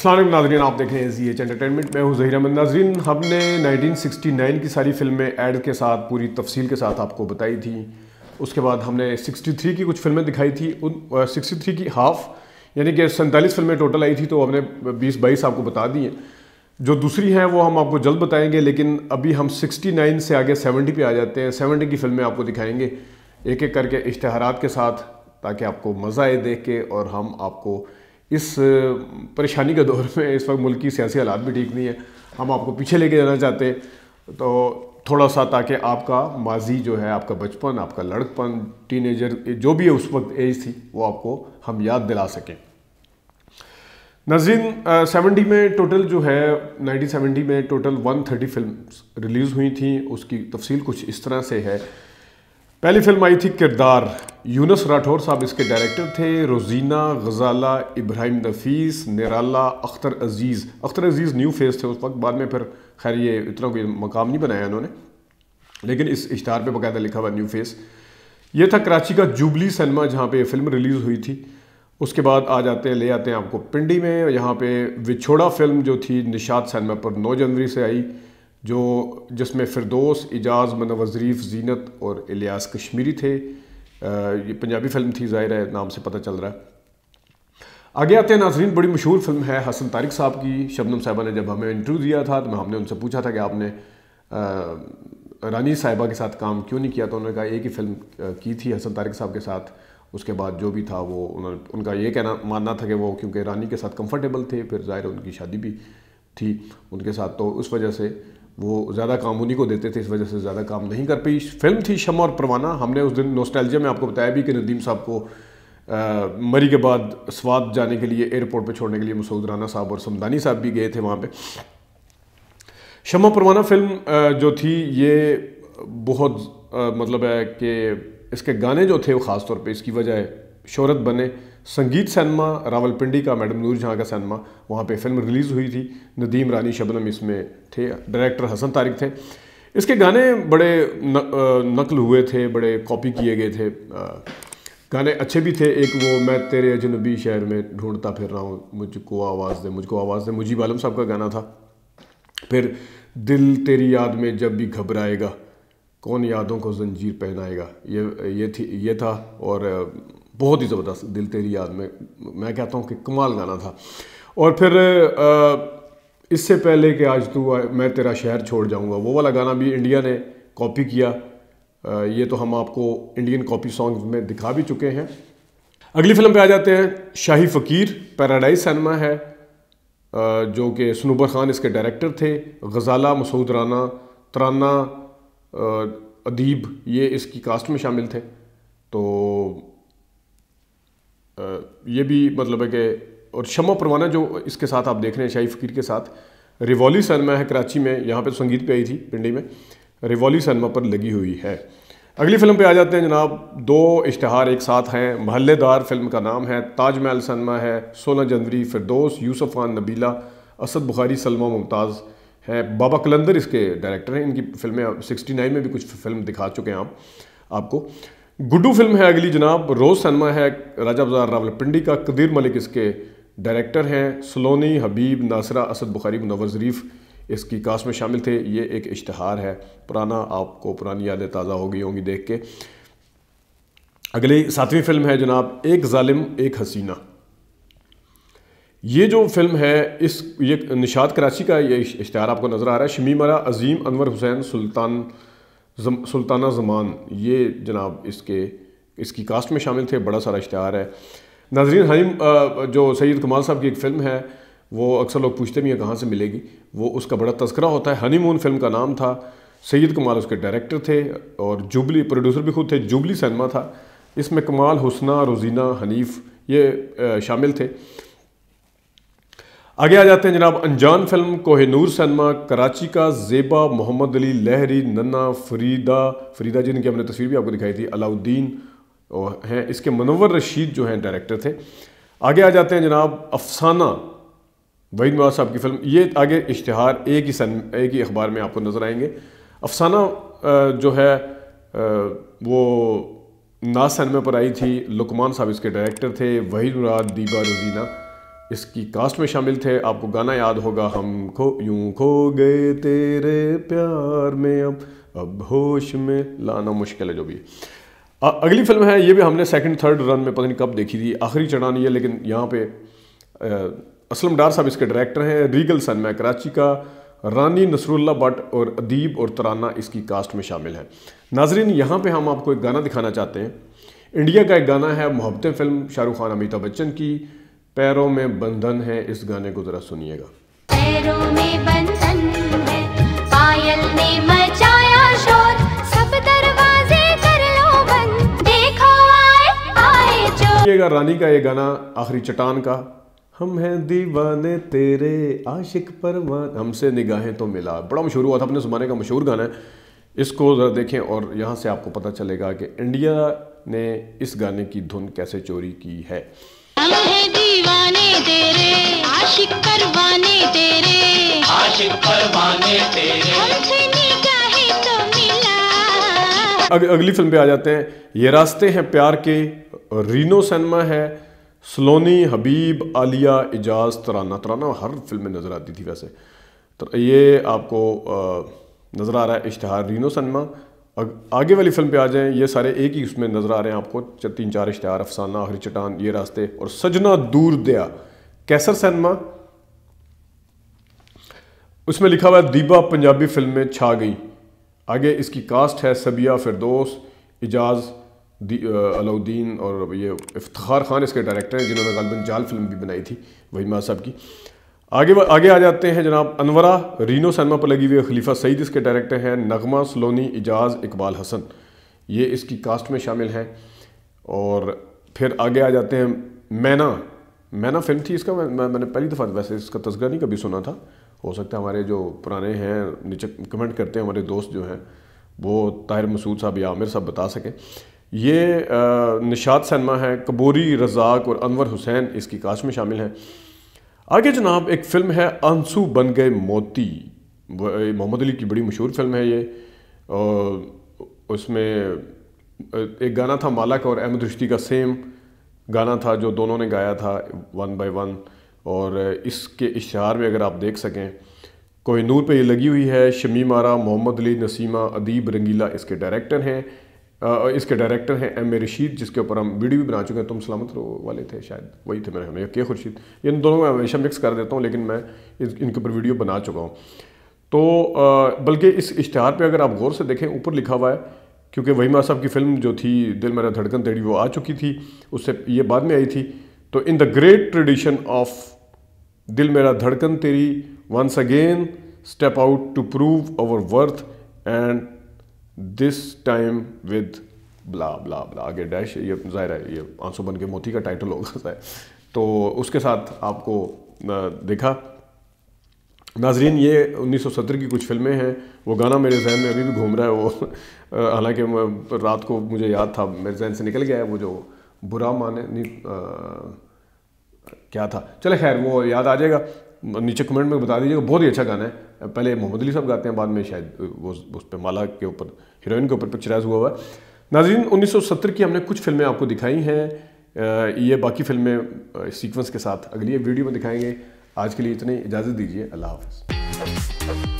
असलम नाजरीन आप देख रहे हैं जी एच एंटरटेनमेंट में हूँ जहीर अहमद नाजरीन हमने 1969 की सारी फिल्में एड के साथ पूरी तफसील के साथ आपको बताई थी उसके बाद हमने 63 की कुछ फिल्में दिखाई थी उन सिक्सटी थ्री की हाफ यानी कि सैंतालीस फिल्में टोटल आई थी तो हमने बीस बाईस आपको बता दी हैं जो दूसरी हैं वो हम आपको जल्द बताएंगे लेकिन अभी हम 69 से आगे 70 पे आ जाते हैं 70 की फिल्में आपको दिखाएंगे एक एक करके इश्तहार के साथ ताकि आपको मज़ा आए देख के और हम आपको इस परेशानी के दौर में इस वक्त मुल्क की सियासी हालात भी ठीक नहीं है हम आपको पीछे लेके जाना चाहते तो थोड़ा सा ताकि आपका माजी जो है आपका बचपन आपका लड़कपन टीनेजर जो भी है उस वक्त एज थी वो आपको हम याद दिला सकें नजीन सेवेंटी में टोटल जो है सेवेंटी में टोटल थर्टी फिल्म रिलीज़ हुई थी उसकी तफसील कुछ इस तरह से है पहली फिल्म आई थी किरदार यूनस राठौर साहब इसके डायरेक्टर थे रोजीना गजाला इब्राहिम नफीस निराला अख्तर अजीज़ अख्तर अजीज़ न्यू फेस थे उस वक्त बाद में फिर खैर ये इतना कोई मकाम नहीं बनाया इन्होंने लेकिन इस इश्तार पे बकायदा लिखा हुआ न्यू फेस ये था कराची का जुबली सिनेमा जहाँ पर फिल्म रिलीज़ हुई थी उसके बाद आ जाते हैं ले आते हैं आपको पिंडी में यहाँ पर विछोड़ा फिल्म जो थी निषाद सिनेमा पर नौ जनवरी से आई जो जिसमें फ़िरदोस एजाज़ मनवजरीफ़ जीनत और इलियास कश्मीरी थे ये पंजाबी फिल्म थी ज़ाहिर है नाम से पता चल रहा है आगे आते हैं नाजरीन बड़ी मशहूर फिल्म है हसन तारिक साहब की शबनम साहबा ने जब हमें इंटरव्यू दिया था तो हमने उनसे पूछा था कि आपने रानी साहिबा के साथ काम क्यों नहीं किया तो उन्होंने कहा एक ही फिल्म की थी हसन तारिक साहब के साथ उसके बाद जो भी था वो उन्होंने उनका ये कहना मानना था कि वो क्योंकि रानी के साथ कंफर्टेबल थे फिर ज़ाहिर उनकी शादी भी थी उनके साथ तो उस वजह से वो ज़्यादा काम उन्हीं को देते थे इस वजह से ज़्यादा काम नहीं कर पाई फिल्म थी शम और परवाना हमने उस दिन नोस्टैल्जिया में आपको बताया भी कि नदीम साहब को आ, मरी के बाद स्वाद जाने के लिए एयरपोर्ट पर छोड़ने के लिए मसूद राना साहब और समदानी साहब भी गए थे वहाँ पर शमा परवाना फिल्म जो थी ये बहुत आ, मतलब है कि इसके गाने जो थे वो ख़ास तौर पे इसकी वजह है शहरत बने संगीत सैनमा रावलपिंडी का मैडम नूर जहाँ का सैनमा वहाँ पे फिल्म रिलीज़ हुई थी नदीम रानी शबनम इसमें थे डायरेक्टर हसन तारिक थे इसके गाने बड़े न, नकल हुए थे बड़े कॉपी किए गए थे गाने अच्छे भी थे एक वो मैं तेरे अजनबी शहर में ढूंढता फिर रहा हूँ मुझको आवाज़ दे मुझको आवाज़ दे मुजीब आलम साहब का गाना था फिर दिल तेरी याद में जब भी घबराएगा कौन यादों को जंजीर पहनाएगा ये ये थी ये था और बहुत ही ज़बरदस्त दिल तेरी याद में मैं कहता हूँ कि कमाल गाना था और फिर इससे पहले कि आज तू मैं तेरा शहर छोड़ जाऊँगा वो वाला गाना भी इंडिया ने कॉपी किया ये तो हम आपको इंडियन कॉपी सॉन्ग में दिखा भी चुके हैं अगली फिल्म पे आ जाते हैं शाही फ़कीर पैराडाइज सिनेमा है जो कि सनूबर ख़ान इसके डायरेक्टर थे गज़ाला मसूद राना तराना अदीब ये इसकी कास्ट में शामिल थे तो ये भी मतलब है कि और शमा परवाना जो इसके साथ आप देख रहे हैं शाही फ़कीर के साथ रिवॉली सनमा है कराची में यहाँ पे तो संगीत पे आई थी पिंडी में रिवॉली सनमा पर लगी हुई है अगली फिल्म पे आ जाते हैं जनाब दो इश्तहार एक साथ हैं महल्लेदार फिल्म का नाम है ताजमहल सनमा है सोलह जनवरी फिरदोस यूसुफ खान नबीला असद बुखारी सलमा मुमताज़ है बाबा कलंदर इसके डायरेक्टर हैं इनकी फिल्में सिक्सटी नाइन में भी कुछ फिल्म दिखा चुके हैं आप आपको गुड्डू फिल्म है अगली जनाब रोज सिनेमा है राजा बाजार पिंडी का कदीर मलिक इसके डायरेक्टर हैं सलोनी हबीब नासरा असद बुखारी मुनवर ज़रीफ़ इसकी कास्ट में शामिल थे ये एक इश्तहार है पुराना आपको पुरानी यादें ताज़ा हो गई होंगी देख के अगली सातवीं फिल्म है जनाब एक जालिम एक हसीना ये जो फिल्म है इस ये निशाद कराची का ये इश्तहार आपको नज़र आ रहा है शमीमरा अजीम अनवर हुसैन सुल्तान जम, सुल्ताना ज़मान ये जनाब इसके इसकी कास्ट में शामिल थे बड़ा सारा इश्तहार है नाजरीन हलीम जो सैयद कमाल साहब की एक फ़िल्म है वो अक्सर लोग पूछते भी हैं कहाँ से मिलेगी वो उसका बड़ा तस्करा होता है हनीमून फिल्म का नाम था सैयद कमाल उसके डायरेक्टर थे और जुबली प्रोड्यूसर भी खुद थे जुबली सिनेमा था इसमें कमाल हुसना रोजीना हनीफ ये शामिल थे आगे आ जाते हैं जनाब अनजान फिल्म कोहनूर सनमा कराची का जेबा मोहम्मद अली लहरी नन्ना फरीदा फरीदा जी ने की हमने तस्वीर भी आपको दिखाई थी अलाउद्दीन हैं इसके मनोवर रशीद जो हैं डायरेक्टर थे आगे आ जाते हैं जनाब अफसाना वहीद नवाज साहब की फिल्म ये आगे इश्तहार एक ही सन एक ही अखबार में आपको नज़र आएंगे अफसाना जो है वो ना सनमा पर आई थी लुकमान साहब इसके डायरेक्टर थे वहीद मुराद दीबा रजीना इसकी कास्ट में शामिल थे आपको गाना याद होगा हम खो यूं खो गए तेरे प्यार में अब अब होश में लाना मुश्किल है जो भी आ, अगली फिल्म है ये भी हमने सेकंड थर्ड रन में पता नहीं कब देखी थी आखिरी चढ़ानी है लेकिन यहाँ पे आ, असलम डार साहब इसके डायरेक्टर हैं रीगल सन में कराची का रानी नसरुल्ला बट और अदीब और तराना इसकी कास्ट में शामिल है नाजरीन यहाँ पे हम आपको एक गाना दिखाना चाहते हैं इंडिया का एक गाना है मोहब्बतें फिल्म शाहरुख खान अमिताभ बच्चन की पैरों में बंधन है इस गाने को ज़रा सुनिएगा पैरों में बंधन है पायल ने मचाया शोर सब दरवाजे कर लो बंद देखो आए आए चोर रानी का ये गाना आखिरी चटान का हम हैं दीवाने तेरे आशिक परवान हमसे निगाहें तो मिला बड़ा मशहूर हुआ था अपने ज़माने का मशहूर गाना है इसको ज़रा देखें और यहाँ से आपको पता चलेगा कि इंडिया ने इस गाने की धुन कैसे चोरी की है हम हैं दीवाने तेरे आशिक परवाने तेरे आशिक परवाने तेरे हमसे निगाहें तो मिला अग, अगली फिल्म पे आ जाते हैं ये रास्ते हैं प्यार के रीनो सिनेमा है सलोनी हबीब आलिया एजाज तराना तराना हर फिल्म में नज़र आती थी वैसे तो ये आपको नज़र आ रहा है इश्तहार रीनो सिनेमा आगे वाली फिल्म पे आ जाएं ये सारे एक ही उसमें नज़र आ रहे हैं आपको तीन चार इश्तेहार अफसाना आखिरी चटान ये रास्ते और सजना दूर दया कैसर सैनमा उसमें लिखा हुआ है दीबा पंजाबी फिल्म में छा गई आगे इसकी कास्ट है सबिया फिरदोस एजाज अलाउद्दीन और ये इफ्तार खान इसके डायरेक्टर हैं जिन्होंने गलबन जाल फिल्म भी बनाई थी वही साहब की आगे आगे आ जाते हैं जनाब अनवरा रीनो सैनमा पर लगी हुई खलीफा सईद इसके डायरेक्टर हैं नगमा सलोनी इजाज़ इकबाल हसन ये इसकी कास्ट में शामिल हैं और फिर आगे आ जाते हैं मैना मैना फिल्म थी इसका मैं, मैं मैंने पहली दफ़ा वैसे इसका तस्करा नहीं कभी सुना था हो सकता है हमारे जो पुराने हैं नीचे कमेंट करते हैं हमारे दोस्त जो हैं वो ताहिर मसूद साहब या आमिर साहब बता सकें ये निषाद सैनमा है कबूरी रज़ाक और अनवर हुसैन इसकी कास्ट में शामिल हैं आगे जनाब एक फ़िल्म है आंसू बन गए मोती मोहम्मद अली की बड़ी मशहूर फिल्म है ये और उसमें एक गाना था मालक और अहमद रिश्ती का सेम गाना था जो दोनों ने गाया था वन बाय वन और इसके इशार में अगर आप देख सकें कोहिनूर पे ये लगी हुई है शमी मारा मोहम्मद अली नसीमा अदीब रंगीला इसके डायरेक्टर हैं इसके डायरेक्टर हैं एम ए रशीद जिसके ऊपर हम वीडियो भी बना चुके हैं तुम सलामत रो वाले थे शायद वही थे मेरे हमें के खुर्शीद इन दोनों में हमेशा मिक्स कर देता हूँ लेकिन मैं इनके ऊपर वीडियो बना चुका हूँ तो बल्कि इस इश्तहार पर अगर आप गौर से देखें ऊपर लिखा हुआ है क्योंकि वहीमा साहब की फिल्म जो थी दिल मेरा धड़कन तेड़ी वो आ चुकी थी उससे ये बाद में आई थी तो in the great tradition of Dil Mera Dhadkan Teri once again step out to prove our worth and this time with blah blah blah आगे डैश ये जाहिर है ये आंसू बन के मोती का टाइटल होगा सर तो उसके साथ आपको देखा नाजरीन ये 1970 की कुछ फिल्में हैं वो गाना मेरे जहन में अभी भी घूम रहा है वो हालांकि रात को मुझे याद था मेरे जहन से निकल गया है वो जो बुरा माने नहीं आ, क्या था चले खैर वो याद आ जाएगा नीचे कमेंट में बता दीजिएगा बहुत ही अच्छा गाना है पहले मोहम्मद अली साहब गाते हैं बाद में शायद वो उस पर माला के ऊपर हीरोइन के ऊपर पिक्चराइज हुआ हुआ है नाजीन 1970 की हमने कुछ फिल्में आपको दिखाई हैं ये बाकी फिल्में सीक्वेंस के साथ अगली वीडियो में दिखाएंगे आज के लिए इतनी इजाज़त दीजिए अल्लाह हाफ